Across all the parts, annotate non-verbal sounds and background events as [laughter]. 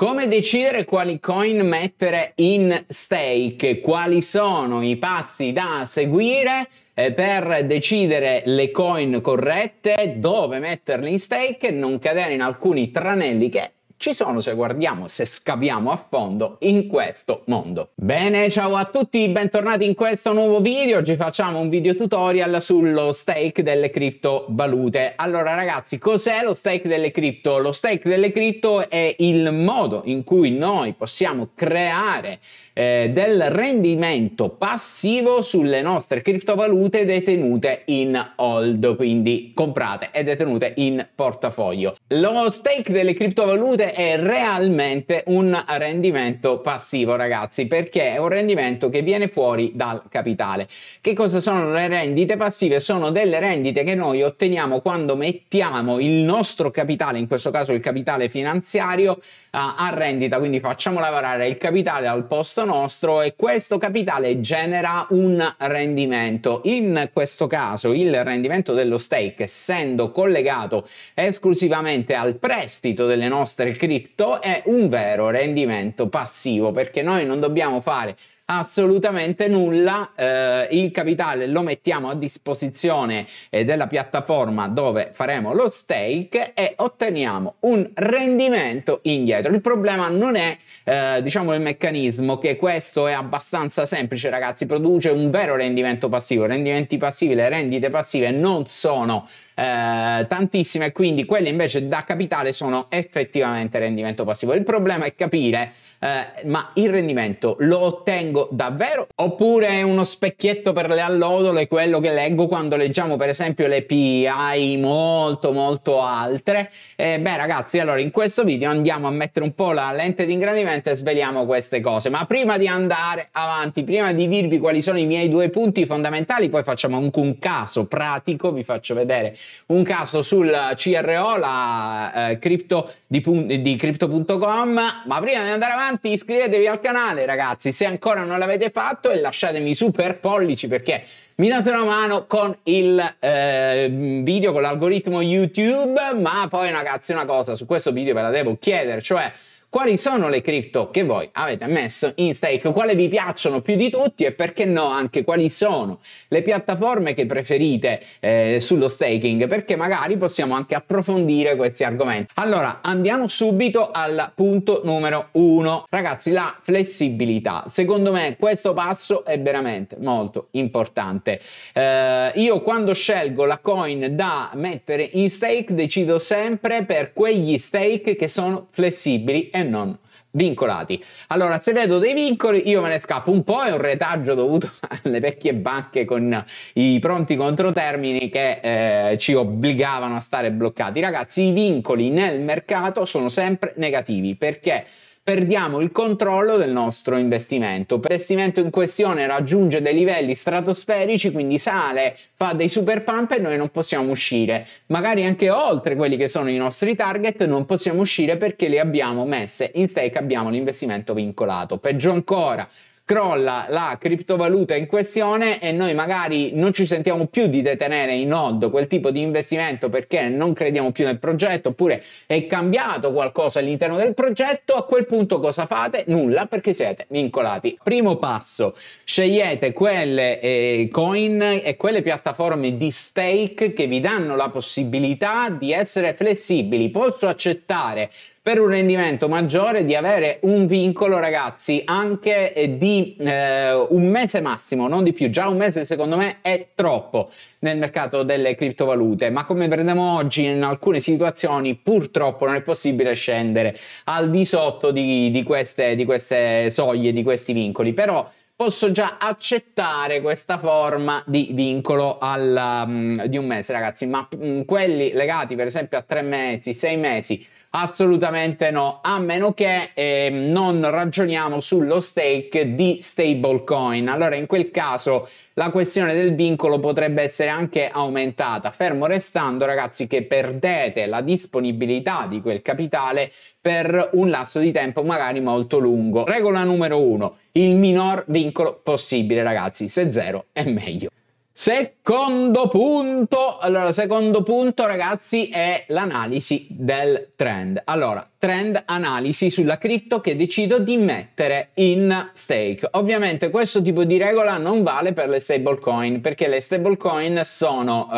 Come decidere quali coin mettere in stake? Quali sono i passi da seguire eh, per decidere le coin corrette, dove metterle in stake e non cadere in alcuni tranelli che ci sono se guardiamo, se scaviamo a fondo in questo mondo. Bene, ciao a tutti, bentornati in questo nuovo video. Oggi facciamo un video tutorial sullo stake delle criptovalute. Allora ragazzi, cos'è lo stake delle cripto? Lo stake delle cripto è il modo in cui noi possiamo creare eh, del rendimento passivo sulle nostre criptovalute detenute in hold, quindi comprate e detenute in portafoglio. Lo stake delle criptovalute è realmente un rendimento passivo ragazzi perché è un rendimento che viene fuori dal capitale. Che cosa sono le rendite passive? Sono delle rendite che noi otteniamo quando mettiamo il nostro capitale, in questo caso il capitale finanziario, a rendita, quindi facciamo lavorare il capitale al posto nostro e questo capitale genera un rendimento. In questo caso il rendimento dello stake, essendo collegato esclusivamente al prestito delle nostre cripto è un vero rendimento passivo perché noi non dobbiamo fare assolutamente nulla, eh, il capitale lo mettiamo a disposizione eh, della piattaforma dove faremo lo stake e otteniamo un rendimento indietro. Il problema non è eh, diciamo il meccanismo che questo è abbastanza semplice ragazzi, produce un vero rendimento passivo, rendimenti passivi, le rendite passive non sono eh, tantissime, quindi quelle invece da capitale sono effettivamente rendimento passivo. Il problema è capire eh, ma il rendimento lo ottengo leggo davvero? Oppure è uno specchietto per le allodole quello che leggo quando leggiamo per esempio le PI molto molto altre? Eh, beh ragazzi, allora in questo video andiamo a mettere un po' la lente di ingrandimento e sveliamo queste cose. Ma prima di andare avanti, prima di dirvi quali sono i miei due punti fondamentali, poi facciamo anche un caso pratico, vi faccio vedere un caso sul CRO, la eh, cripto di, di crypto.com. Ma prima di andare avanti iscrivetevi al canale ragazzi, se ancora ancora non l'avete fatto e lasciatemi super pollici perché mi date una mano con il eh, video, con l'algoritmo YouTube, ma poi ragazzi una cosa, su questo video ve la devo chiedere, cioè quali sono le cripto che voi avete messo in stake? Quali vi piacciono più di tutti e perché no anche quali sono le piattaforme che preferite eh, sullo staking? Perché magari possiamo anche approfondire questi argomenti. Allora, andiamo subito al punto numero uno. Ragazzi, la flessibilità. Secondo me questo passo è veramente molto importante. Eh, io quando scelgo la coin da mettere in stake decido sempre per quegli stake che sono flessibili e e non vincolati. Allora, se vedo dei vincoli, io me ne scappo un po', è un retaggio dovuto [laughs] alle vecchie banche con i pronti controtermini che eh, ci obbligavano a stare bloccati. Ragazzi, i vincoli nel mercato sono sempre negativi perché perdiamo il controllo del nostro investimento. L'investimento in questione raggiunge dei livelli stratosferici, quindi sale, fa dei super pump e noi non possiamo uscire. Magari anche oltre quelli che sono i nostri target non possiamo uscire perché le abbiamo messe in stake, abbiamo l'investimento vincolato. Peggio ancora, crolla la criptovaluta in questione e noi magari non ci sentiamo più di detenere in hold quel tipo di investimento perché non crediamo più nel progetto oppure è cambiato qualcosa all'interno del progetto, a quel punto cosa fate? Nulla perché siete vincolati. Primo passo, scegliete quelle eh, coin e quelle piattaforme di stake che vi danno la possibilità di essere flessibili. Posso accettare per un rendimento maggiore di avere un vincolo ragazzi anche eh, di eh, un mese massimo, non di più, già un mese secondo me è troppo nel mercato delle criptovalute, ma come vedremo oggi in alcune situazioni purtroppo non è possibile scendere al di sotto di, di, queste, di queste soglie, di questi vincoli, però posso già accettare questa forma di vincolo alla, um, mm, di un mese, ragazzi. Ma um, quelli legati, per esempio, a tre mesi, sei mesi, assolutamente no. A meno che eh, non ragioniamo sullo stake di stablecoin. Allora, in quel caso, la questione del vincolo potrebbe essere anche aumentata. Fermo restando, ragazzi, che perdete la disponibilità di quel capitale per un lasso di tempo magari molto lungo. Regola numero uno, il minor vincolo possibile ragazzi, se zero è meglio. Secondo punto, allora, secondo punto ragazzi è l'analisi del trend. Allora, trend analisi sulla cripto che decido di mettere in stake. Ovviamente questo tipo di regola non vale per le stablecoin perché le stablecoin sono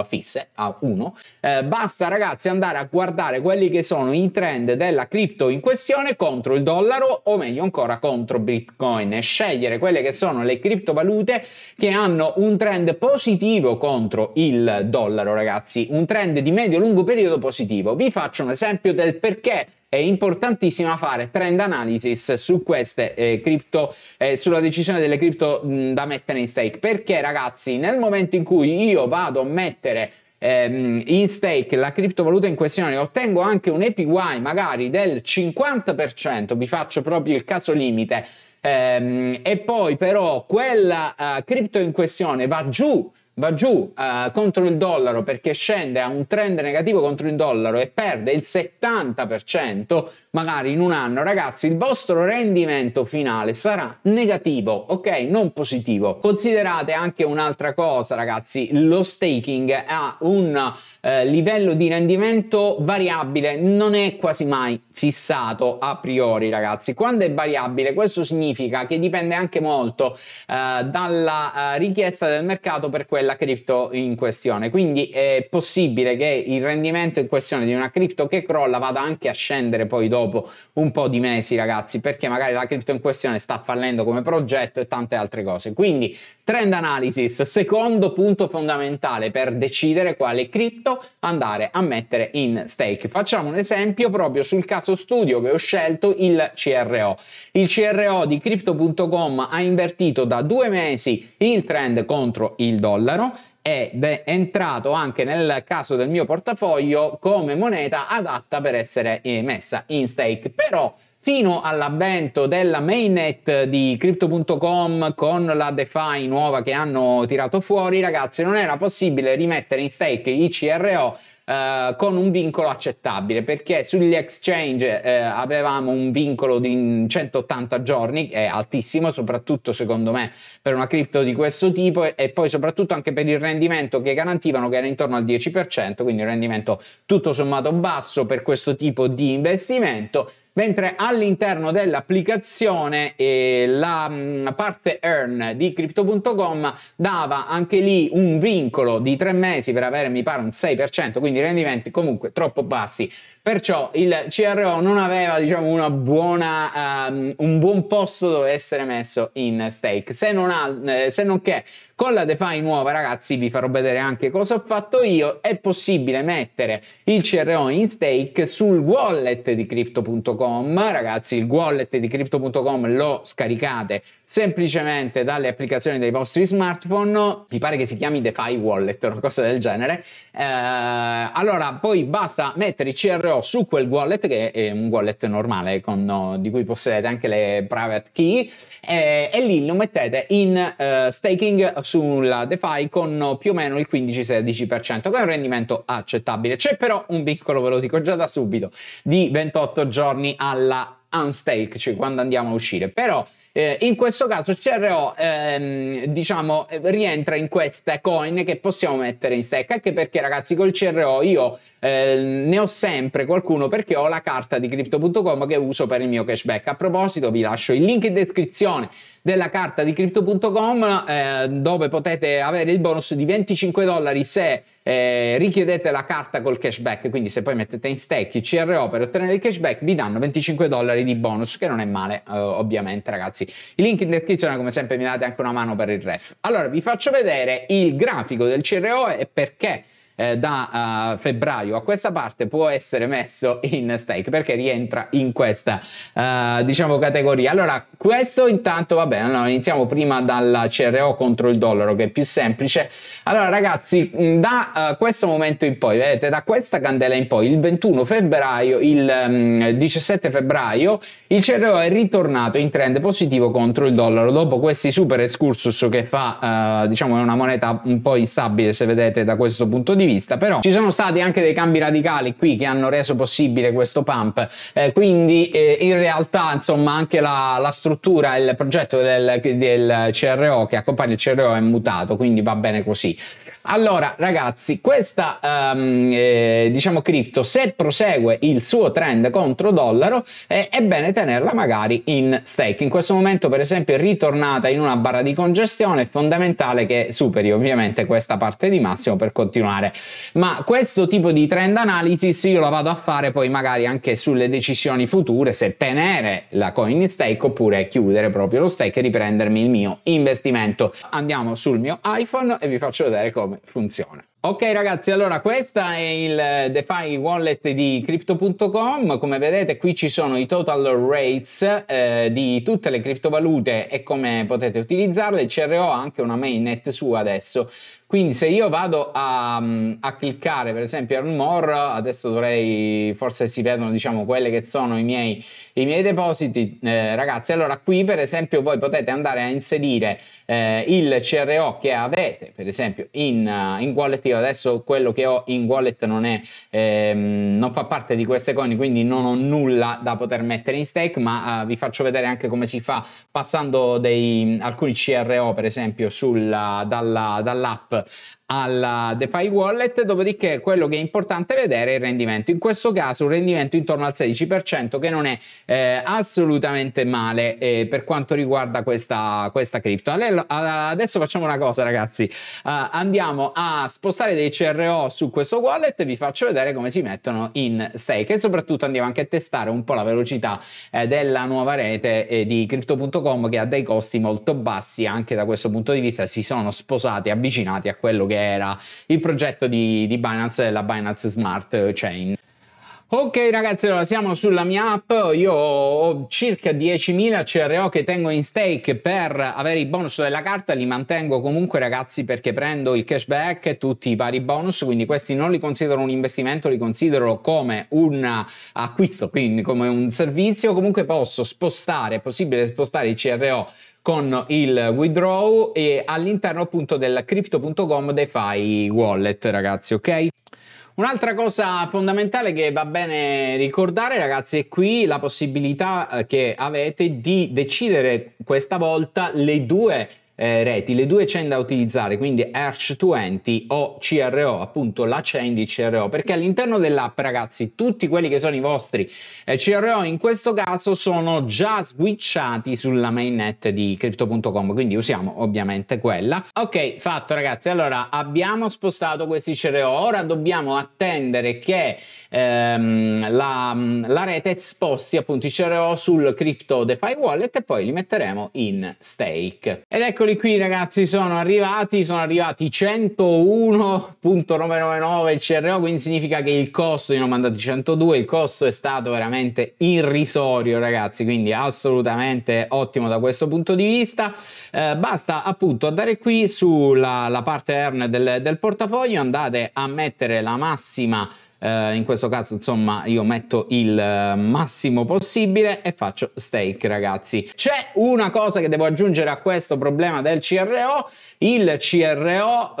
uh, fisse a 1. Uh, eh, basta ragazzi andare a guardare quelli che sono i trend della cripto in questione contro il dollaro o meglio ancora contro Bitcoin e scegliere quelle che sono le criptovalute che hanno un trend trend positivo contro il dollaro, ragazzi, un trend di medio-lungo periodo positivo. Vi faccio un esempio del perché è importantissima fare trend analysis su queste eh, cripto, eh, sulla decisione delle cripto da mettere in stake. Perché, ragazzi, nel momento in cui io vado a mettere ehm, in stake la criptovaluta in questione e ottengo anche un APY magari del 50%, vi faccio proprio il caso limite, ehm, e poi però quella eh, cripto in questione va giù va giù uh, contro il dollaro perché scende a un trend negativo contro il dollaro e perde il 70% magari in un anno, ragazzi, il vostro rendimento finale sarà negativo, ok? Non positivo. Considerate anche un'altra cosa, ragazzi, lo staking ha un uh, livello di rendimento variabile, non è quasi mai fissato a priori, ragazzi. Quando è variabile, questo significa che dipende anche molto uh, dalla richiesta del mercato per quella della cripto in questione. Quindi è possibile che il rendimento in questione di una cripto che crolla vada anche a scendere poi dopo un po' di mesi, ragazzi, perché magari la cripto in questione sta fallendo come progetto e tante altre cose. Quindi trend analysis, secondo punto fondamentale per decidere quale cripto andare a mettere in stake. Facciamo un esempio proprio sul caso studio che ho scelto il CRO. Il CRO di crypto.com ha invertito da due mesi il trend contro il dollaro dollaro ed è entrato anche nel caso del mio portafoglio come moneta adatta per essere messa in stake. Però fino all'avvento della mainnet di crypto.com con la DeFi nuova che hanno tirato fuori, ragazzi, non era possibile rimettere in stake i CRO Uh, eh, con un vincolo accettabile perché sugli exchange uh, avevamo un vincolo di 180 giorni che è altissimo soprattutto secondo me per una cripto di questo tipo e, e, poi soprattutto anche per il rendimento che garantivano che era intorno al 10% quindi un rendimento tutto sommato basso per questo tipo di investimento mentre all'interno dell'applicazione eh, la mh, mm, parte earn di crypto.com dava anche lì un vincolo di tre mesi per avere mi pare un 6%, quindi rendimenti comunque troppo bassi Perciò il CRO non aveva diciamo, buona, um, un buon posto dove essere messo in stake. Se non, ha, eh, se non che con la DeFi nuova, ragazzi, vi farò vedere anche cosa ho fatto io. È possibile mettere il CRO in stake sul wallet di crypto.com. Ragazzi, il wallet di crypto.com lo scaricate semplicemente dalle applicazioni dei vostri smartphone. Mi pare che si chiami DeFi Wallet, una cosa del genere. Eh, allora, poi basta mettere il CRO però su quel wallet che è un wallet normale con, di cui possedete anche le private key eh, e lì lo mettete in eh, staking sulla DeFi con più o meno il 15-16% che è un rendimento accettabile c'è però un piccolo ve lo dico già da subito di 28 giorni alla unstake cioè quando andiamo a uscire però eh, in questo caso CRO ehm, diciamo rientra in queste coin che possiamo mettere in stack anche perché ragazzi col CRO io ehm, ne ho sempre qualcuno perché ho la carta di crypto.com che uso per il mio cashback. A proposito vi lascio il link in descrizione della carta di crypto.com eh, dove potete avere il bonus di 25 dollari se eh, richiedete la carta col cashback quindi se poi mettete in stack il CRO per ottenere il cashback vi danno 25 dollari di bonus che non è male eh, ovviamente ragazzi i link in descrizione come sempre mi date anche una mano per il ref. Allora vi faccio vedere il grafico del CRO e perché eh, da uh, febbraio a questa parte può essere messo in stake perché rientra in questa uh, diciamo categoria. Allora, questo intanto va bene, allora, iniziamo prima dal CRO contro il dollaro che è più semplice. Allora ragazzi, mm, da uh, questo momento in poi, vedete, da questa candela in poi, il 21 febbraio, il um, mm, 17 febbraio, il CRO è ritornato in trend positivo contro il dollaro dopo questi super excursus che fa, diciamo, è una moneta un po' instabile se vedete da questo punto di vista, però ci sono stati anche dei cambi radicali qui che hanno reso possibile questo pump, eh, quindi eh, in realtà insomma anche la, la struttura e il progetto del, del CRO che accompagna il CRO è mutato, quindi va bene così. Allora, ragazzi, questa um, eh, diciamo cripto, se prosegue il suo trend contro dollaro, eh, è bene tenerla magari in stake. In questo momento, per esempio, è ritornata in una barra di congestione, è fondamentale che superi ovviamente questa parte di massimo per continuare. Ma questo tipo di trend analysis io la vado a fare poi magari anche sulle decisioni future, se tenere la coin in stake oppure chiudere proprio lo stake e riprendermi il mio investimento. Andiamo sul mio iPhone e vi faccio vedere come come funziona. Ok ragazzi, allora questo è il eh, DeFi wallet di crypto.com, come vedete qui ci sono i total rates eh, di tutte le criptovalute e come potete utilizzarle, il CRO ha anche una mainnet su adesso, quindi se io vado a, mm, a cliccare per esempio Earn More, adesso dovrei, forse si vedono diciamo quelle che sono i miei, i miei depositi, eh, ragazzi, allora qui per esempio voi potete andare a inserire eh, il CRO che avete per esempio in, eh, in wallet effettiva. Adesso quello che ho in wallet non è, ehm, non fa parte di queste coin, quindi non ho nulla da poter mettere in stake, ma eh, vi faccio vedere anche come si fa passando dei, alcuni CRO, per esempio, sulla, dalla, dall'app alla DeFi Wallet, dopodiché quello che è importante vedere è il rendimento. In questo caso un rendimento intorno al 16% che non è eh, assolutamente male eh, per quanto riguarda questa, questa cripto. Adesso facciamo una cosa ragazzi, uh, andiamo a spostare impostare dei CRO su questo wallet vi faccio vedere come si mettono in stake e soprattutto andiamo anche a testare un po' la velocità eh, della nuova rete eh, di crypto.com che ha dei costi molto bassi anche da questo punto di vista si sono sposati avvicinati a quello che era il progetto di, di Binance della Binance Smart Chain Ok ragazzi, allora siamo sulla mia app, io ho circa 10.000 CRO che tengo in stake per avere i bonus della carta, li mantengo comunque ragazzi perché prendo il cashback e tutti i vari bonus, quindi questi non li considero un investimento, li considero come un acquisto, quindi come un servizio, comunque posso spostare, è possibile spostare i CRO con il withdraw e all'interno appunto del crypto.com DeFi wallet ragazzi, ok? Un'altra cosa fondamentale che va bene ricordare, ragazzi, è qui la possibilità eh, che avete di decidere questa volta le due eh, reti, le due chain da utilizzare, quindi arch 20 o CRO, appunto la chain di CRO, perché all'interno dell'app, ragazzi, tutti quelli che sono i vostri eh, CRO in questo caso sono già switchati sulla mainnet di crypto.com, quindi usiamo ovviamente quella. Ok, fatto ragazzi, allora abbiamo spostato questi CRO, ora dobbiamo attendere che ehm, la, la rete sposti appunto i CRO sul crypto DeFi wallet e poi li metteremo in stake. Ed ecco Eccoli qui ragazzi, sono arrivati, sono arrivati 101.999 il CRO, quindi significa che il costo, io ne ho mandati 102, il costo è stato veramente irrisorio ragazzi, quindi assolutamente ottimo da questo punto di vista. Eh, basta appunto andare qui sulla parte earn del, del portafoglio, andate a mettere la massima eh, in questo caso insomma io metto il eh, massimo possibile e faccio stake ragazzi. C'è una cosa che devo aggiungere a questo problema del CRO, il CRO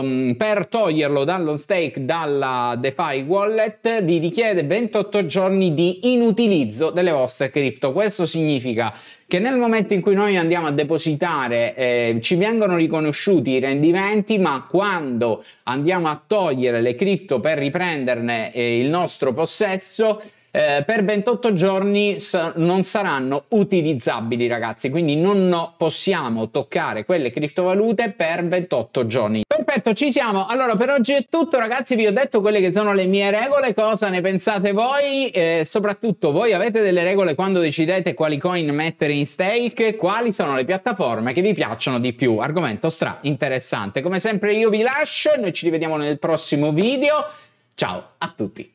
ehm, per toglierlo dallo stake dalla DeFi wallet vi richiede 28 giorni di inutilizzo delle vostre cripto. Questo significa che nel momento in cui noi andiamo a depositare eh, ci vengono riconosciuti i rendimenti, ma quando andiamo a togliere le cripto per riprenderle interne e il nostro possesso eh, per 28 giorni sa- non saranno utilizzabili ragazzi quindi non no, possiamo toccare quelle criptovalute per 28 giorni perfetto ci siamo allora per oggi è tutto ragazzi vi ho detto quelle che sono le mie regole cosa ne pensate voi eh, soprattutto voi avete delle regole quando decidete quali coin mettere in stake quali sono le piattaforme che vi piacciono di più argomento stra interessante come sempre io vi lascio noi ci rivediamo nel prossimo video Ciao a tutti!